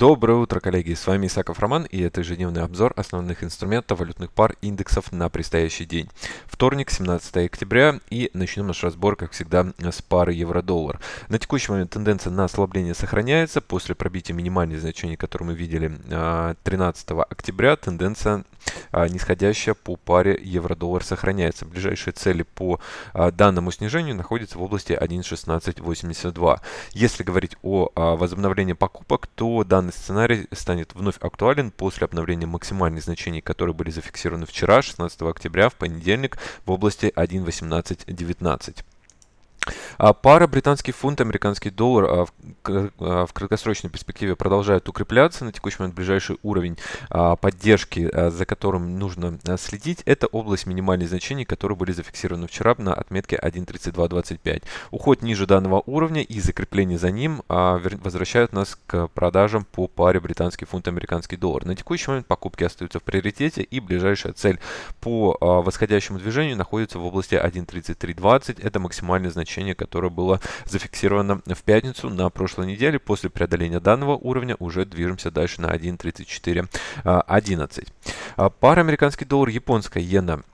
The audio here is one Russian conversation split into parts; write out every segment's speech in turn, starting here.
Доброе утро, коллеги! С вами Исаков Роман и это ежедневный обзор основных инструментов валютных пар индексов на предстоящий день. Вторник, 17 октября и начнем наш разбор, как всегда, с пары евро-доллар. На текущий момент тенденция на ослабление сохраняется. После пробития минимальных значений, которые мы видели 13 а, октября, тенденция а, нисходящая по паре евро-доллар сохраняется. Ближайшие цели по а, данному снижению находятся в области 1.1682. Если говорить о возобновлении покупок, то данный Данный сценарий станет вновь актуален после обновления максимальных значений, которые были зафиксированы вчера, 16 октября, в понедельник, в области 1.18.19. А пара британский фунт, американский доллар а, а, в краткосрочной перспективе продолжают укрепляться. На текущий момент ближайший уровень поддержки, за которым нужно следить, это область минимальных значений, которые были зафиксированы вчера на отметке 1.3225. Уход ниже данного уровня и закрепление за ним возвращают нас к продажам по паре британский фунт, американский доллар. На текущий момент покупки остаются в приоритете и ближайшая цель по восходящему движению находится в области 1.3320. Это максимальное значение, которое было зафиксировано в пятницу на прошлой неделе. После преодоления данного уровня уже движемся дальше на 1.3411. А, а, пара американский доллар, японская иена –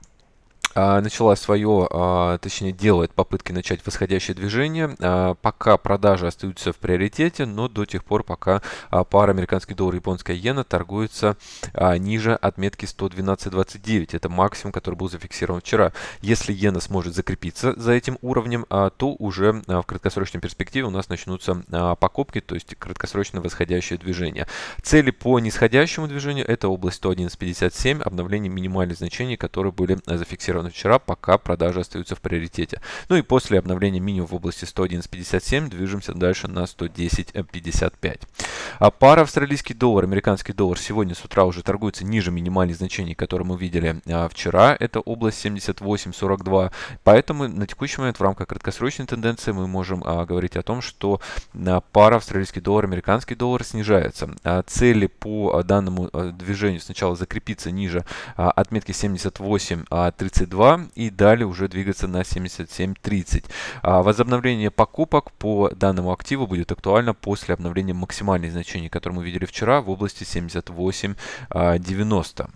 а, начала свое, а, точнее делает попытки начать восходящее движение. А, пока продажи остаются в приоритете, но до тех пор, пока пара американский доллар и японская иена торгуется ниже отметки 112.29. Это максимум, который был зафиксирован вчера. Если иена сможет закрепиться за этим уровнем, то уже в краткосрочной перспективе у нас начнутся покупки, то есть краткосрочное восходящее движение. Цели по нисходящему движению это область 111.57, обновление минимальных значений, которые были зафиксированы на вчера, пока продажи остаются в приоритете. Ну и после обновления минимум в области 111.57 движемся дальше на 110.55. А пара австралийский доллар, американский доллар сегодня с утра уже торгуется ниже минимальных значений, которые мы видели а, вчера. Это область 78.42. Поэтому на текущий момент в рамках краткосрочной тенденции мы можем а, говорить о том, что а, пара австралийский доллар, американский доллар снижается. Цели по данному движению сначала закрепиться ниже отметки 78.32 22 и далее уже двигаться на 77.30. А возобновление покупок по данному активу будет актуально после обновления максимальных значений, которые мы видели вчера в области 78.90.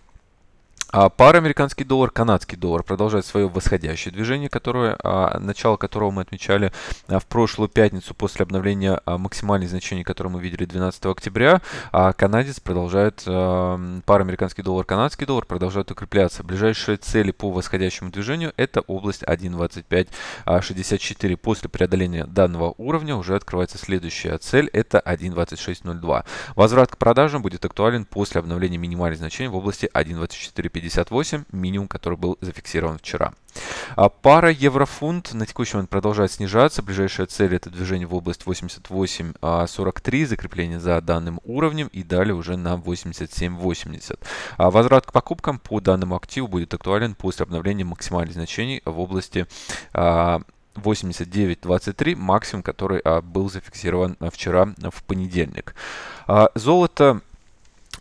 А пара американский доллар, канадский доллар продолжает свое восходящее движение, которое, а, начало которого мы отмечали а, в прошлую пятницу после обновления а, максимальных значений, которые мы видели 12 октября. А канадец продолжает, пара американский доллар, канадский доллар продолжает укрепляться. Ближайшие цели по восходящему движению это область 1.2564. После преодоления данного уровня уже открывается следующая цель, это 1.2602. Возврат к продажам будет актуален после обновления минимальных значений в области 1.2450. 1,58, минимум, который был зафиксирован вчера. А пара еврофунт на текущий момент продолжает снижаться. Ближайшая цель это движение в область 88.43, а закрепление за данным уровнем и далее уже на 87.80. А возврат к покупкам по данному активу будет актуален после обновления максимальных значений в области 89.23, а, максимум, который а, был зафиксирован вчера в понедельник. Золото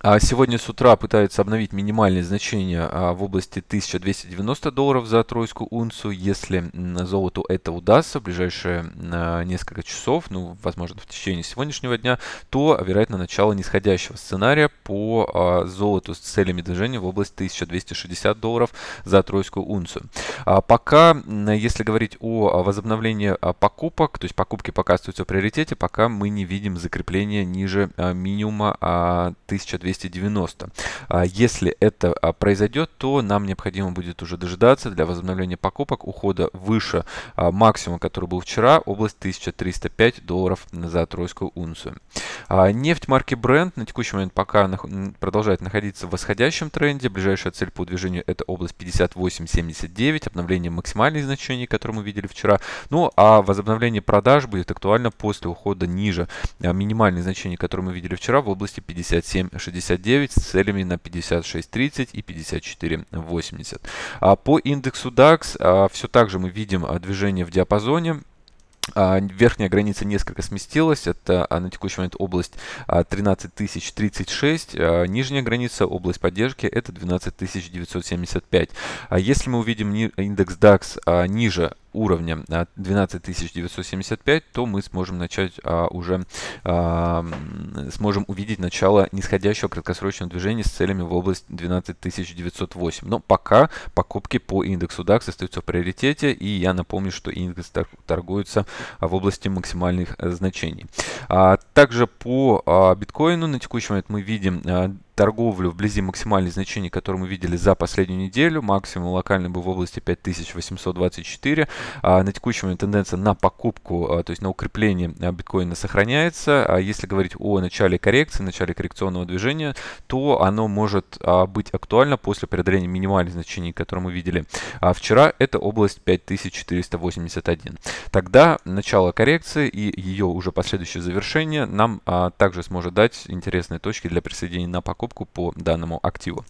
а сегодня с утра пытаются обновить минимальные значения а, в области 1290 долларов за тройскую унцию. Если золоту это удастся в ближайшие а, несколько часов, ну, возможно, в течение сегодняшнего дня, то, вероятно, начало нисходящего сценария по золоту с целями движения в область 1260 долларов за тройскую унцию. Пока, если говорить о возобновлении покупок, то есть покупки пока остаются в приоритете, пока мы не видим закрепления ниже минимума 1200 290. А если это а, произойдет, то нам необходимо будет уже дожидаться для возобновления покупок ухода выше а, максимума, который был вчера, область 1305 долларов за тройскую унцию. Нефть марки Brent на текущий момент пока продолжает находиться в восходящем тренде. Ближайшая цель по движению это область 58.79, обновление максимальных значений, которые мы видели вчера. Ну а возобновление продаж будет актуально после ухода ниже минимальных значений, которые мы видели вчера в области 57.60. 59 с целями на 56.30 и 54.80. А по индексу DAX а, все так же мы видим а, движение в диапазоне. А, верхняя граница несколько сместилась, это а, на текущий момент область 13 тысяч 36, нижняя граница, область поддержки, это 12 тысяч 975. Если мы увидим индекс DAX ниже уровня 12975, а то мы сможем начать а, уже а, сможем увидеть начало нисходящего краткосрочного движения с целями в область 12908. Но пока покупки по индексу DAX остаются в приоритете, и я напомню, что индекс торгуется в области максимальных э, значений. А, также по а, биткоину на текущий момент мы видим а, торговлю вблизи максимальных значений, которые мы видели за последнюю неделю. Максимум локальный был в области 5824. А, на текущий момент тенденция на покупку, то есть на укрепление биткоина сохраняется. Если говорить о начале коррекции, начале коррекционного движения, то оно может быть актуально после преодоления минимальных значений, которые мы видели вчера. Это область 5481. Тогда начало коррекции и ее уже последующее завершение обсуждение нам а, также сможет дать интересные точки для присоединения на покупку по данному активу.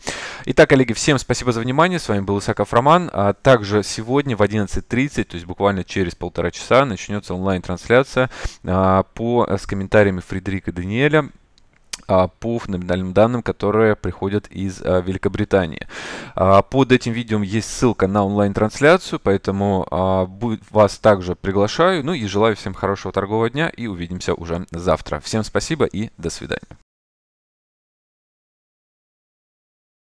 Итак, коллеги, всем спасибо за внимание. С вами был Исаков Роман. А также сегодня в 11.30, то есть буквально через полтора часа, начнется онлайн-трансляция а, по, э, с комментариями Фредерика Даниэля а, по номинальным данным, которые приходят из а, Великобритании. А, под этим видео есть ссылка на онлайн-трансляцию, поэтому вас также приглашаю. Ну и желаю всем хорошего торгового дня и увидимся уже завтра. Всем спасибо и до свидания.